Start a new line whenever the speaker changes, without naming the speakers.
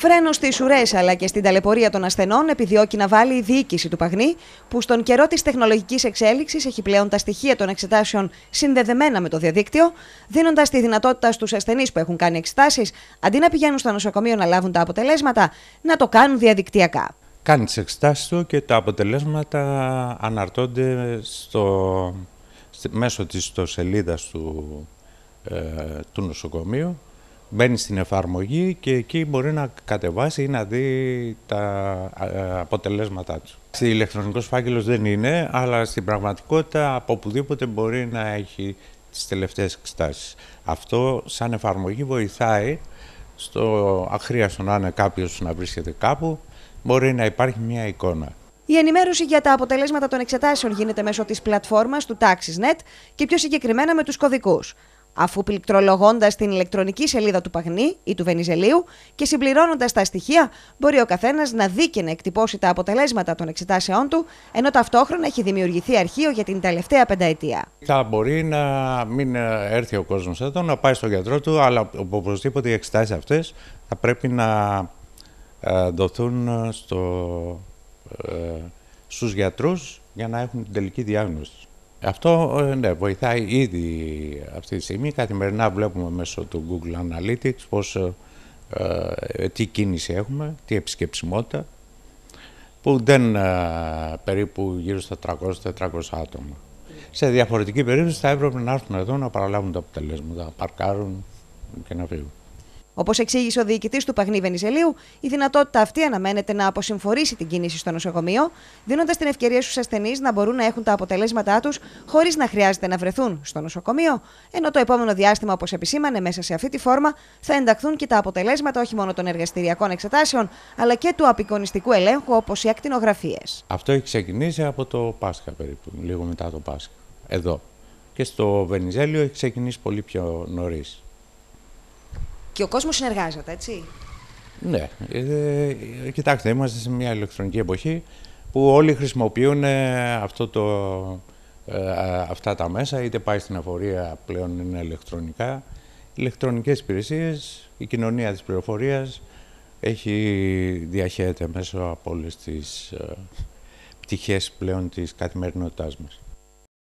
Φρένο στις ουρές αλλά και στην ταλαιπωρία των ασθενών επιδιώκει να βάλει η διοίκηση του Παγνή, που στον καιρό της τεχνολογικής εξέλιξης έχει πλέον τα στοιχεία των εξετάσεων συνδεδεμένα με το διαδίκτυο, δίνοντας τη δυνατότητα στους ασθενείς που έχουν κάνει εξετάσεις, αντί να πηγαίνουν στο νοσοκομείο να λάβουν τα αποτελέσματα, να το κάνουν διαδικτυακά.
Κάνει τις εξετάσεις του και τα αποτελέσματα αναρτώνται στο, μέσω της ιστοσελίδας του, ε, του νοσοκομείου μπαίνει στην εφαρμογή και εκεί μπορεί να κατεβάσει ή να δει τα αποτελέσματά του. Στη ηλεκτρονικός φάκελος δεν είναι, αλλά στην πραγματικότητα από οπουδήποτε μπορεί να έχει τις τελευταίες εξετάσεις. Αυτό σαν εφαρμογή βοηθάει στο αχρίαστο να είναι κάποιος να βρίσκεται κάπου, μπορεί να υπάρχει μια εικόνα.
Η ενημέρωση για τα αποτελέσματα των εξετάσεων γίνεται μέσω της πλατφόρμας του TaxisNet και πιο συγκεκριμένα με τους κωδικούς αφού πληκτρολογώντας την ηλεκτρονική σελίδα του Παγνή ή του Βενιζελίου και συμπληρώνοντας τα στοιχεία, μπορεί ο καθένας να δει και να εκτυπώσει τα αποτελέσματα των εξετάσεών του, ενώ ταυτόχρονα έχει δημιουργηθεί αρχείο για την τελευταία πενταετία.
Θα μπορεί να μην ε, έρθει ο κόσμος εδώ, να πάει στον γιατρό του, αλλά οπωσδήποτε οι εξετάσεις αυτές θα πρέπει να ε, δοθούν στο, ε, στους γιατρούς για να έχουν την τελική διάγνωση. Αυτό ε, ναι, βοηθάει ήδη αυτή τη στιγμή. Καθημερινά βλέπουμε μέσω του Google Analytics πώς, ε, ε, τι κίνηση έχουμε, τι επισκεψιμότητα, που δεν περίπου γύρω στα 300-400 άτομα. Σε διαφορετική περίπτωση θα έπρεπε να έρθουν εδώ να παραλάβουν τα αποτελέσματα, να παρκάρουν και να φύγουν.
Όπως εξήγησε ο διοικητής του Παγνή Βενιζελίου, η δυνατότητα αυτή αναμένεται να αποσυμφορήσει την κίνηση στο νοσοκομείο, δίνοντας την ευκαιρία στους ασθενείς να μπορούν να έχουν τα αποτελέσματά τους χωρίς να χρειάζεται να βρεθούν στο νοσοκομείο, ενώ το επόμενο διάστημα, όπως επισήμανε, μέσα σε αυτή τη φόρμα θα ενταχθούν και τα αποτελέσματα όχι μόνο των εργαστηριακών εξετάσεων, αλλά και του απεικονιστικού ελέγχου όπως οι ακτινογραφίες.
Αυτό έχει ξεκινήσει από το Πάσχα περίπου, λίγο μετά το Πάσχα. Εδώ. Και στο Βενιζέλιο έχει ξεκινήσει πολύ πιο νωρίς.
Και ο κόσμος συνεργάζεται, έτσι.
Ναι. Ε, ε, κοιτάξτε, είμαστε σε μια ηλεκτρονική εποχή που όλοι χρησιμοποιούν ε, αυτό το, ε, αυτά τα μέσα, είτε πάει στην αφορία πλέον είναι ηλεκτρονικά, ηλεκτρονικές υπηρεσίες, η κοινωνία της πληροφορίας έχει διαχέεται μέσω από όλες τις ε, πτυχές πλέον της καθημερινότητάς μας.